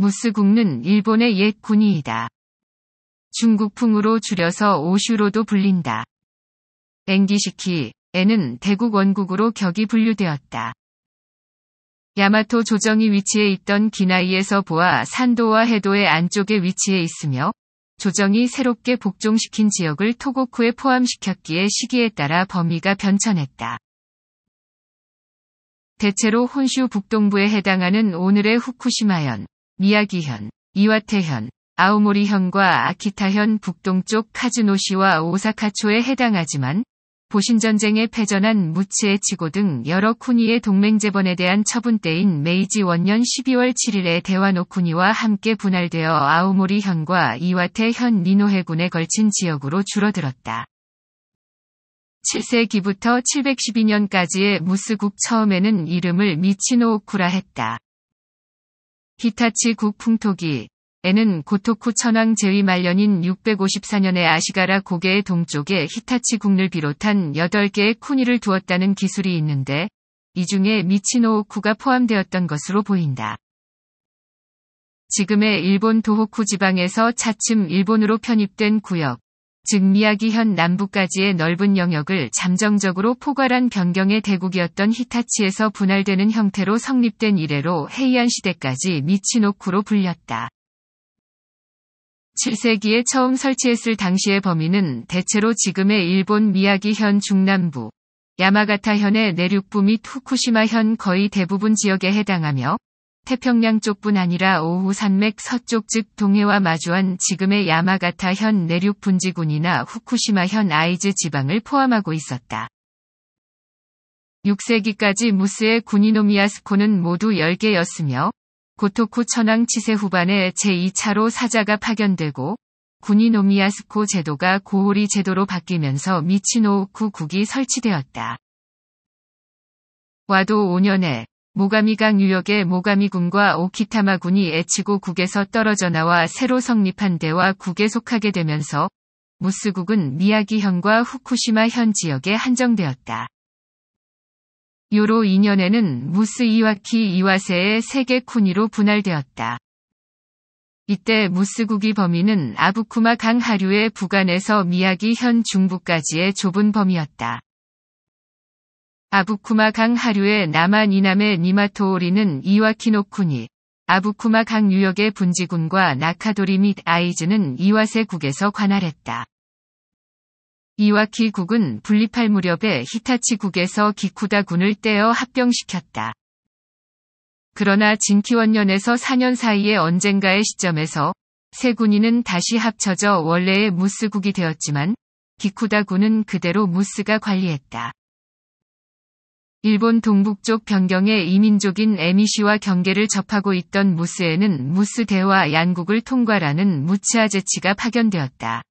무스국는 일본의 옛 군이이다. 중국풍으로 줄여서 오슈로도 불린다. 앵기시키, 에는 대국 원국으로 격이 분류되었다. 야마토 조정이 위치해 있던 기나이에서 보아 산도와 해도의 안쪽에 위치해 있으며 조정이 새롭게 복종시킨 지역을 토고쿠에 포함시켰기에 시기에 따라 범위가 변천했다. 대체로 혼슈 북동부에 해당하는 오늘의 후쿠시마현, 미야기현, 이와테현, 아오모리현과 아키타현 북동쪽 카즈노시와 오사카초에 해당하지만 보신전쟁에 패전한 무츠에치고 등 여러 쿠니의 동맹재번에 대한 처분 때인 메이지 원년 12월 7일에 대와노 쿠니와 함께 분할되어 아오모리 현과 이와테 현 니노해군에 걸친 지역으로 줄어들었다. 7세기부터 712년까지의 무스국 처음에는 이름을 미치노쿠라 했다. 히타치 국풍토기 에는 고토쿠 천황 제위 말년인 654년에 아시가라 고개의 동쪽에 히타치 국을 비롯한 8개의 쿠니를 두었다는 기술이 있는데 이 중에 미치노오쿠가 포함되었던 것으로 보인다. 지금의 일본 도호쿠 지방에서 차츰 일본으로 편입된 구역 즉 미야기현 남부까지의 넓은 영역을 잠정적으로 포괄한 변경의 대국이었던 히타치에서 분할되는 형태로 성립된 이래로 헤이안 시대까지 미치노쿠로 불렸다. 7세기에 처음 설치했을 당시의 범위는 대체로 지금의 일본 미야기현 중남부, 야마가타현의 내륙부 및 후쿠시마현 거의 대부분 지역에 해당하며 태평양 쪽뿐 아니라 오후 산맥 서쪽 즉 동해와 마주한 지금의 야마가타 현 내륙 분지군이나 후쿠시마 현 아이즈 지방을 포함하고 있었다. 6세기까지 무스의 군이노미아스코는 모두 10개였으며 고토쿠 천황 치세 후반에 제2차로 사자가 파견되고 군이노미아스코 제도가 고오리 제도로 바뀌면서 미치노우쿠 국이 설치되었다. 와도 5년에 모가미강 유역의 모가미군과 오키타마군이 에치고국에서 떨어져 나와 새로 성립한 데와 국에 속하게 되면서 무스국은 미야기현과 후쿠시마 현 지역에 한정되었다. 요로 2년에는 무스 이와키 이와세의 세계 쿠니로 분할되었다. 이때 무스국이 범위는 아부쿠마 강 하류의 부간에서 미야기 현 중부까지의 좁은 범위였다. 아부쿠마 강 하류의 남한 이남의 니마토오리는 이와키노쿠니, 아부쿠마 강 유역의 분지군과 나카도리 및 아이즈는 이와세국에서 관할했다. 이와키국은 분립할 무렵에 히타치국에서 기쿠다군을 떼어 합병시켰다. 그러나 진키원년에서 4년 사이에 언젠가의 시점에서 세 군인은 다시 합쳐져 원래의 무스국이 되었지만 기쿠다군은 그대로 무스가 관리했다. 일본 동북쪽 변경에 이민족인 에미시와 경계를 접하고 있던 무스에는 무스대와 양국을 통과라는 무츠아제치가 파견되었다.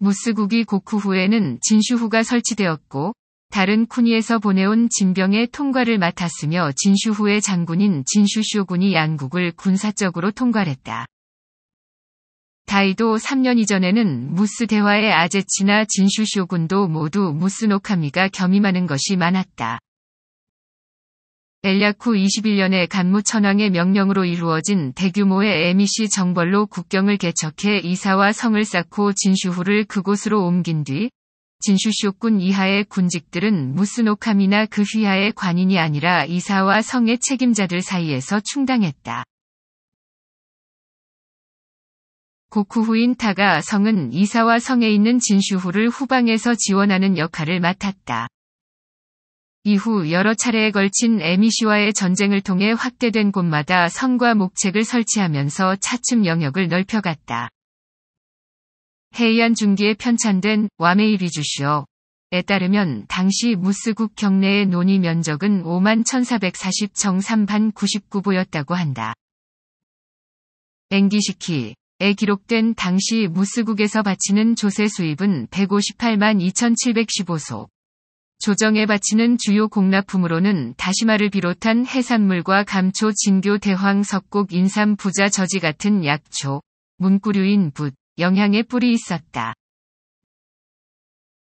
무스국이 고쿠 후에는 진슈후가 설치되었고 다른 쿠니에서 보내온 진병의 통과를 맡았으며 진슈후의 장군인 진슈쇼군이 양국을 군사적으로 통과했다 다이도 3년 이전에는 무스 대화의 아제치나 진슈쇼군도 모두 무스노카미가 겸임하는 것이 많았다. 엘야쿠 2 1년에 간무 천황의 명령으로 이루어진 대규모의 에미시 정벌로 국경을 개척해 이사와 성을 쌓고 진슈후를 그곳으로 옮긴 뒤 진슈쇼군 이하의 군직들은 무스노카미나 그 휘하의 관인이 아니라 이사와 성의 책임자들 사이에서 충당했다. 고쿠후인 타가 성은 이사와 성에 있는 진슈후를 후방에서 지원하는 역할을 맡았다. 이후 여러 차례에 걸친 에미시와의 전쟁을 통해 확대된 곳마다 성과 목책을 설치하면서 차츰 영역을 넓혀갔다. 해이안 중기에 편찬된 와메이리주시오에 따르면 당시 무스국 경내의 논의 면적은 5만 1440 정삼반 99보였다고 한다. 엥기시키 에 기록된 당시 무스국에서 바치는 조세 수입은 158만 2 7 1 5소 조정에 바치는 주요 공납품으로는 다시마를 비롯한 해산물과 감초, 진교, 대황, 석곡, 인삼, 부자, 저지 같은 약초, 문구류인 붓, 영향의 뿌리 있었다.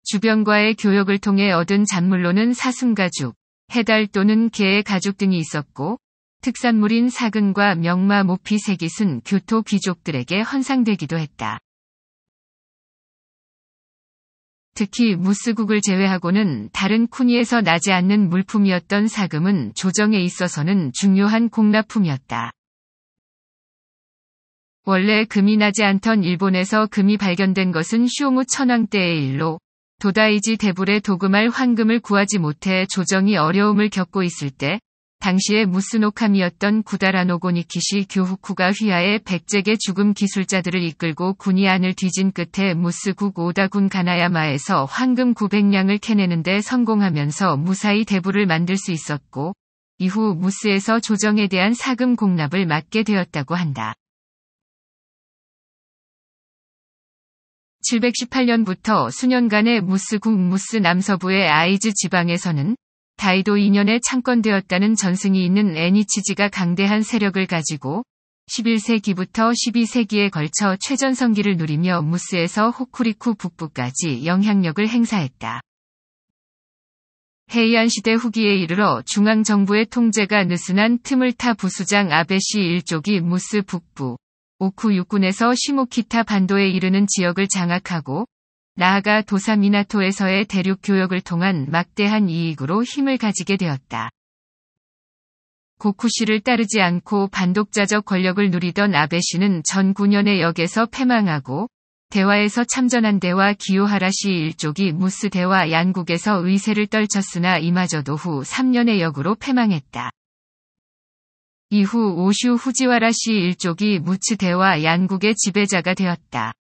주변과의 교역을 통해 얻은 잔물로는 사슴가죽, 해달 또는 개의 가죽 등이 있었고 특산물인 사근과 명마 모피색잇은 교토 귀족들에게 헌상되기도 했다. 특히 무스국을 제외하고는 다른 쿠니에서 나지 않는 물품이었던 사금은 조정에 있어서는 중요한 공납품이었다. 원래 금이 나지 않던 일본에서 금이 발견된 것은 쇼무 천황 때의 일로 도다이지 대불의 도금할 황금을 구하지 못해 조정이 어려움을 겪고 있을 때 당시의 무스노캄이었던 구다라노고니키시 교후쿠가 휘하의 백제계 죽음 기술자들을 이끌고 군이 안을 뒤진 끝에 무스국 오다군 가나야마에서 황금 900량을 캐내는데 성공하면서 무사히 대부를 만들 수 있었고 이후 무스에서 조정에 대한 사금 공납을 맡게 되었다고 한다. 718년부터 수년간의 무스국 무스 남서부의 아이즈 지방에서는 다이도 2년에 창건되었다는 전승이 있는 애니치지가 강대한 세력을 가지고 11세기부터 12세기에 걸쳐 최전성기를 누리며 무스에서 호쿠리쿠 북부까지 영향력을 행사했다. 헤이안시대 후기에 이르러 중앙정부의 통제가 느슨한 틈을 타 부수장 아베시 일족이 무스 북부, 오쿠 육군에서 시모키타 반도에 이르는 지역을 장악하고 나아가 도사 미나토에서의 대륙 교역을 통한 막대한 이익으로 힘을 가지게 되었다. 고쿠시를 따르지 않고 반독자적 권력을 누리던 아베시는 전 9년의 역에서 패망하고 대화에서 참전한 대와 기요하라시 일족이 무스 대와 양국에서 의세를 떨쳤으나 이마저도 후 3년의 역으로 패망했다. 이후 오슈 후지와라시 일족이 무츠 대와 양국의 지배자가 되었다.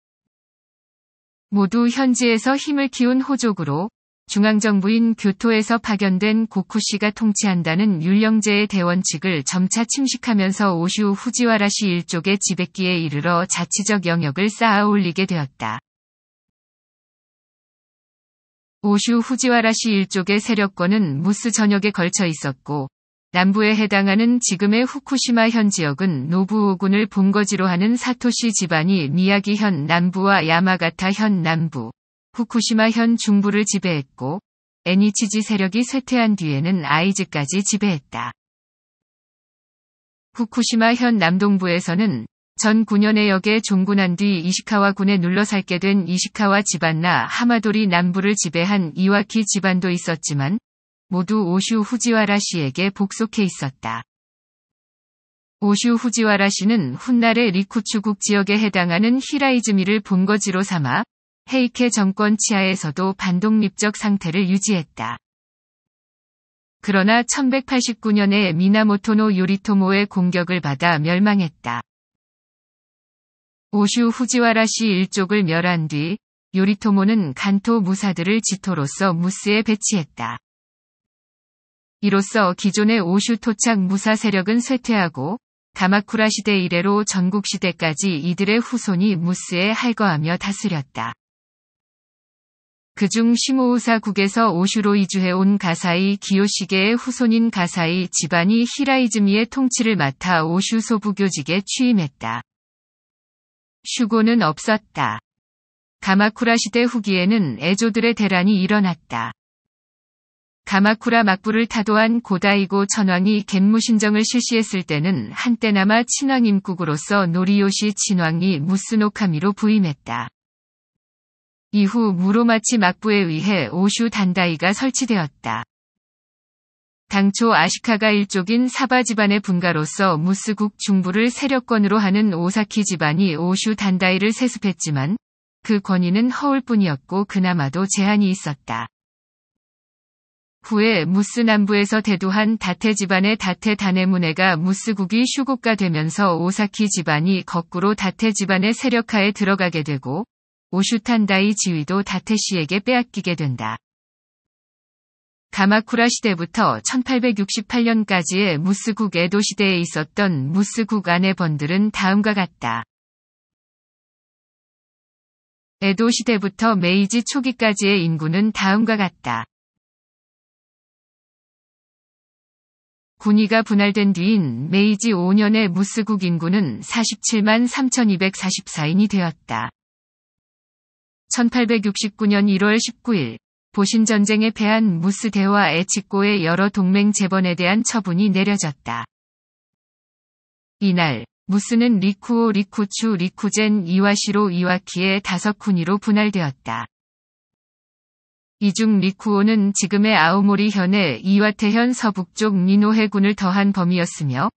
모두 현지에서 힘을 키운 호족으로 중앙정부인 교토에서 파견된 고쿠시가 통치한다는 율령제의 대원칙을 점차 침식하면서 오슈 후지와라시 일족의 지배기에 이르러 자치적 영역을 쌓아 올리게 되었다. 오슈 후지와라시 일족의 세력권은 무스 전역에 걸쳐 있었고 남부에 해당하는 지금의 후쿠시마 현 지역은 노부오군을 본거지로 하는 사토시 집안이 미야기현 남부와 야마가타 현 남부, 후쿠시마 현 중부를 지배했고 애니치지 e 세력이 쇠퇴한 뒤에는 아이즈까지 지배했다. 후쿠시마 현 남동부에서는 전 9년의 역에 종군한 뒤 이시카와 군에 눌러살게 된 이시카와 집안나 하마도리 남부를 지배한 이와키 집안도 있었지만 모두 오슈 후지와라 씨에게 복속해 있었다. 오슈 후지와라 씨는 훗날의 리쿠추국 지역에 해당하는 히라이즈미를 본거지로 삼아 헤이케 정권 치하에서도 반독립적 상태를 유지했다. 그러나 1189년에 미나모토노 요리토모의 공격을 받아 멸망했다. 오슈 후지와라 씨 일족을 멸한 뒤 요리토모는 간토 무사들을 지토로서 무스에 배치했다. 이로써 기존의 오슈 토착 무사 세력은 쇠퇴하고 가마쿠라 시대 이래로 전국 시대까지 이들의 후손이 무스에 할거하며 다스렸다. 그 중 시모우사국에서 오슈로 이주해온 가사이 기요시계의 후손인 가사이 집안이 히라이즈미의 통치를 맡아 오슈 소부교직에 취임했다. 슈고는 없었다. 가마쿠라 시대 후기에는 애조들의 대란이 일어났다. 가마쿠라 막부를 타도한 고다이고 천왕이 갯무신정을 실시했을 때는 한때나마 친왕 임국으로서 노리요시 친왕이 무스노카미로 부임했다. 이후 무로마치 막부에 의해 오슈 단다이가 설치되었다. 당초 아시카가 일족인 사바 집안의 분가로서 무스국 중부를 세력권으로 하는 오사키 집안이 오슈 단다이를 세습했지만 그 권위는 허울 뿐이었고 그나마도 제한이 있었다. 후에 무스 남부에서 대두한 다테 집안의 다테 다네무네가 무스국이 슈국가 되면서 오사키 집안이 거꾸로 다테 집안의 세력하에 들어가게 되고 오슈탄다이 지위도 다테 씨에게 빼앗기게 된다. 가마쿠라 시대부터 1868년까지의 무스국 에도 시대에 있었던 무스국 안의 번들은 다음과 같다. 에도 시대부터 메이지 초기까지의 인구는 다음과 같다. 군위가 분할된 뒤인 메이지 5년의 무스국 인구는 47만 3,244인이 되었다. 1869년 1월 19일 보신 전쟁에 패한 무스 대와 에치코의 여러 동맹 재번에 대한 처분이 내려졌다. 이날 무스는 리쿠오 리쿠추 리쿠젠 이와시로 이와키의 다섯 군위로 분할되었다. 이중 리쿠오는 지금의 아오모리현의 이와테현 서북쪽 니노해군을 더한 범위였으며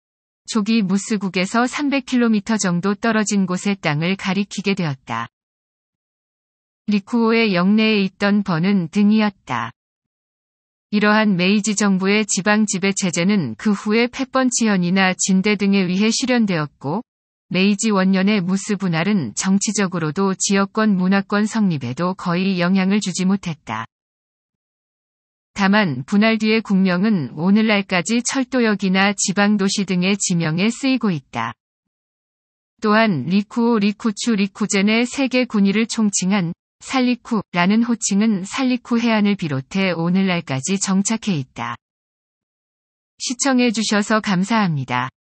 초기 무스국에서 300km 정도 떨어진 곳의 땅을 가리키게 되었다. 리쿠오의 영내에 있던 번은 등이었다. 이러한 메이지 정부의 지방 지배 체제는 그 후에 패번치현이나 진대 등에 의해 실현되었고 메이지 원년의 무스 분할은 정치적으로도 지역권 문화권 성립에도 거의 영향을 주지 못했다. 다만 분할 뒤의 국명은 오늘날까지 철도역이나 지방도시 등의 지명에 쓰이고 있다. 또한 리쿠오 리쿠추 리쿠젠의 세계 군위를 총칭한 살리쿠라는 호칭은 살리쿠 해안을 비롯해 오늘날까지 정착해 있다. 시청해주셔서 감사합니다.